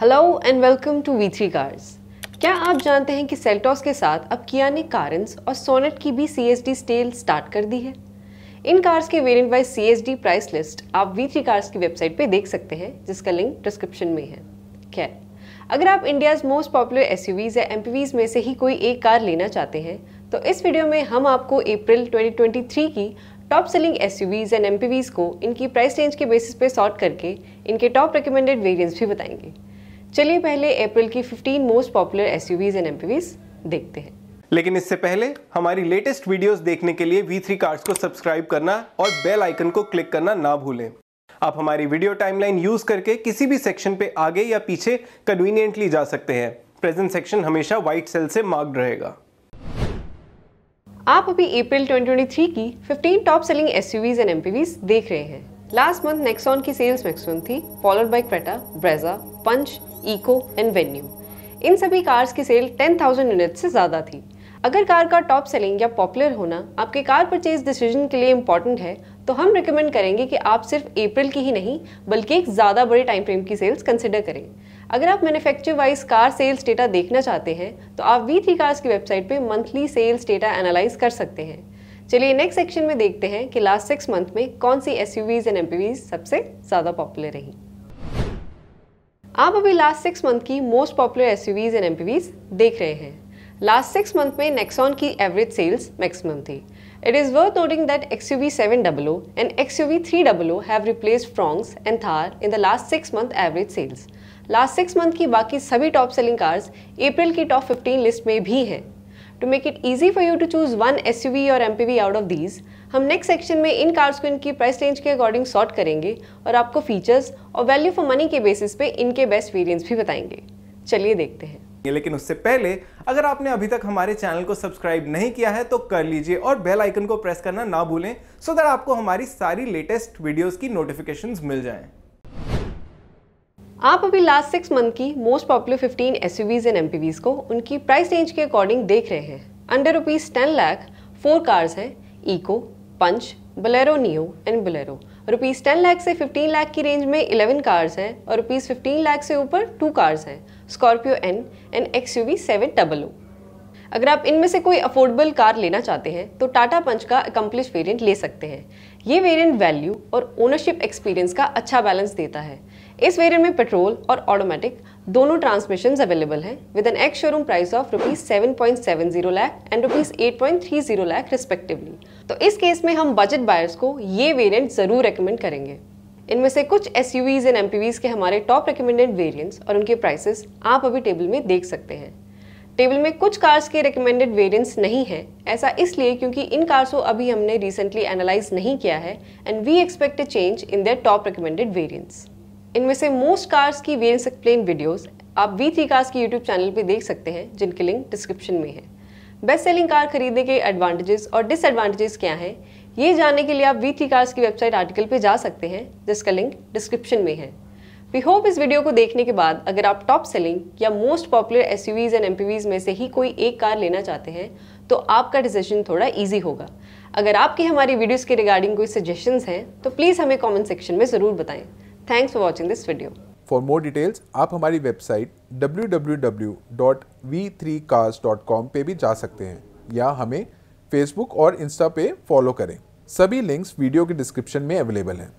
Hello and welcome to V three cars क्या आप जानते हैं कि सेल्टॉस के साथ अब किया ने कारंस और सोनेट की भी सी एस डी स्टेल स्टार्ट कर दी है इन कार्स के variant wise C S D price list आप वी थ्री कार्स की वेबसाइट पे देख सकते हैं जिसका लिंक डिस्क्रिप्शन में है खैर अगर आप इंडियाज़ मोस्ट पॉपुलर एस या एम में से ही कोई एक कार लेना चाहते हैं तो इस वीडियो में हम आपको अप्रैल 2023 की top selling S and M को इनकी प्राइस रेंज के बेसिस पे सॉर्ट करके इनके टॉप रिकमेंडेड वेरियंट्स भी बताएंगे चलिए पहले अप्रैल की 15 most popular S and M देखते हैं लेकिन इससे पहले हमारी लेटेस्ट वीडियोस देखने के लिए V3 कार्ड्स को सब्सक्राइब करना और बेल आइकन को क्लिक करना ना भूलें आप हमारी वीडियो टाइमलाइन यूज करके किसी भी सेक्शन पे आगे या पीछे कन्वीनियंटली जा सकते हैं प्रेजेंट सेक्शन हमेशा व्हाइट सेल से मार्क्ड रहेगा आप अभी अप्रैल 2023 की 15 top selling SUVs and MPVs देख रहे हैं लास्ट मंथ नेक्सॉन की सेल्स मैक्सिमम थी followed by Creta Brezza Punch Eeco and Venue इन सभी कार्स की सेल 10,000 यूनिट से ज़्यादा थी अगर कार का टॉप सेलिंग या पॉपुलर होना आपके कार परचेज डिसीजन के लिए इंपॉर्टेंट है तो हम रिकमेंड करेंगे कि आप सिर्फ अप्रैल की ही नहीं बल्कि एक ज़्यादा बड़े टाइम फ्रेम की सेल्स कंसिडर करें अगर आप manufacture wise car sales data देखना चाहते हैं तो आप वी थ्री कार्स की वेबसाइट पर मंथली सेल्स डेटा एनालाइज कर सकते हैं चलिए नेक्स्ट सेक्शन में देखते हैं कि लास्ट सिक्स मंथ में कौन सी एस एंड एम सबसे ज़्यादा पॉपुलर रही आप अभी लास्ट सिक्स मंथ की most popular S and M देख रहे हैं लास्ट सिक्स मंथ में नेक्सॉन की एवरेज सेल्स मैक्सिमम थी it is worth noting that X U V seven double O and X U V three double O have replace Fronx and Thar in the last six month average sales last six month की बाकी सभी top selling cars अप्रैल की top fifteen list में भी हैं To make it easy for you to choose one SUV और MPV out of these, हम next section में इन कार्स को इनकी प्राइस रेंज के अकॉर्डिंग सॉर्ट करेंगे और आपको फीचर्स और वैल्यू फॉर मनी के बेसिस पे इनके बेस्ट वेरिएंट्स भी बताएंगे चलिए देखते हैं लेकिन उससे पहले अगर आपने अभी तक हमारे चैनल को सब्सक्राइब नहीं किया है तो कर लीजिए और बेल आइकन को प्रेस करना ना भूलें सो so दैट आपको हमारी सारी लेटेस्ट वीडियोस की नोटिफिकेशंस मिल जाएं। आप अभी लास्ट सिक्स मंथ की most popular 15 S and M को उनकी प्राइस रेंज के अकॉर्डिंग देख रहे हैं under rupees ten lakh four cars हैं Eeco Punch Bolero Neo and Bolero rupees ten lakh से फिफ्टीन लाख की रेंज में इलेवन कार्स हैं और रुपीज़ फिफ्टीन लाख से ऊपर टू कार्स हैं Scorpio N and X U V seven double O अगर आप इनमें से कोई अफोर्डेबल कार लेना चाहते हैं तो टाटा पंच का अकम्पलिश वेरिएंट ले सकते हैं ये वेरिएंट वैल्यू और ओनरशिप एक्सपीरियंस का अच्छा बैलेंस देता है इस वेरिएंट में पेट्रोल और ऑटोमेटिक दोनों ट्रांसमिशन अवेलेबल हैं with an ex showroom price of rupees seven point seven zero lakh and rupees eight point three zero lakh respectively तो इस केस में हम बजट बायर्स को ये वेरियंट जरूर रिकमेंड करेंगे इनमें से कुछ एस एंड एम के हमारे टॉप रिकमेंडेड वेरियंट्स और उनके प्राइसेस आप अभी टेबल में देख सकते हैं टेबल में कुछ कार्स के रिकमेंडेड वेरियंट्स नहीं हैं ऐसा इसलिए क्योंकि इन कार्स को अभी हमने रिसेंटली एनालाइज नहीं किया है and we expect a change in their top recommended variants इनमें से मोस्ट कार्स की वेरिएंट्स एक्सप्लेन वीडियोज आप वी थ्री कार्स की यूट्यूब चैनल पर देख सकते हैं जिनकी लिंक डिस्क्रिप्शन में है बेस्ट सेलिंग कार खरीदने के एडवांटेजेस और डिसएडवांटेजेस क्या हैं ये जानने के लिए आप वी थ्री कार्स की वेबसाइट आर्टिकल पर जा सकते हैं जिसका लिंक डिस्क्रिप्शन में है वी होप इस वीडियो को देखने के बाद अगर आप टॉप सेलिंग या most popular S and M में से ही कोई एक कार लेना चाहते हैं तो आपका डिसीजन थोड़ा ईजी होगा अगर आपकी हमारी वीडियोज़ के रिगार्डिंग कोई सजेशन हैं तो प्लीज़ हमें कॉमेंट सेक्शन में ज़रूर बताएं thanks for watching this video for more details आप हमारी वेबसाइट www.v3cars.com पे भी जा सकते हैं या हमें फेसबुक और इंस्टा पे फॉलो करें सभी लिंक्स वीडियो के डिस्क्रिप्शन में अवेलेबल हैं